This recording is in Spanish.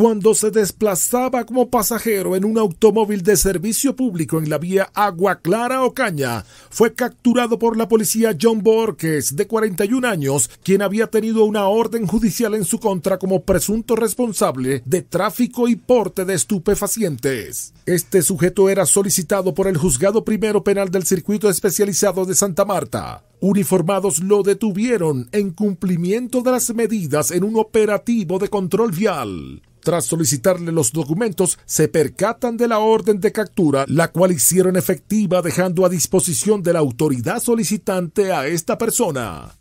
cuando se desplazaba como pasajero en un automóvil de servicio público en la vía Agua Clara Ocaña, fue capturado por la policía John Borges, de 41 años, quien había tenido una orden judicial en su contra como presunto responsable de tráfico y porte de estupefacientes. Este sujeto era solicitado por el juzgado primero penal del circuito especializado de Santa Marta. Uniformados lo detuvieron en cumplimiento de las medidas en un operativo de control vial. Tras solicitarle los documentos, se percatan de la orden de captura, la cual hicieron efectiva dejando a disposición de la autoridad solicitante a esta persona.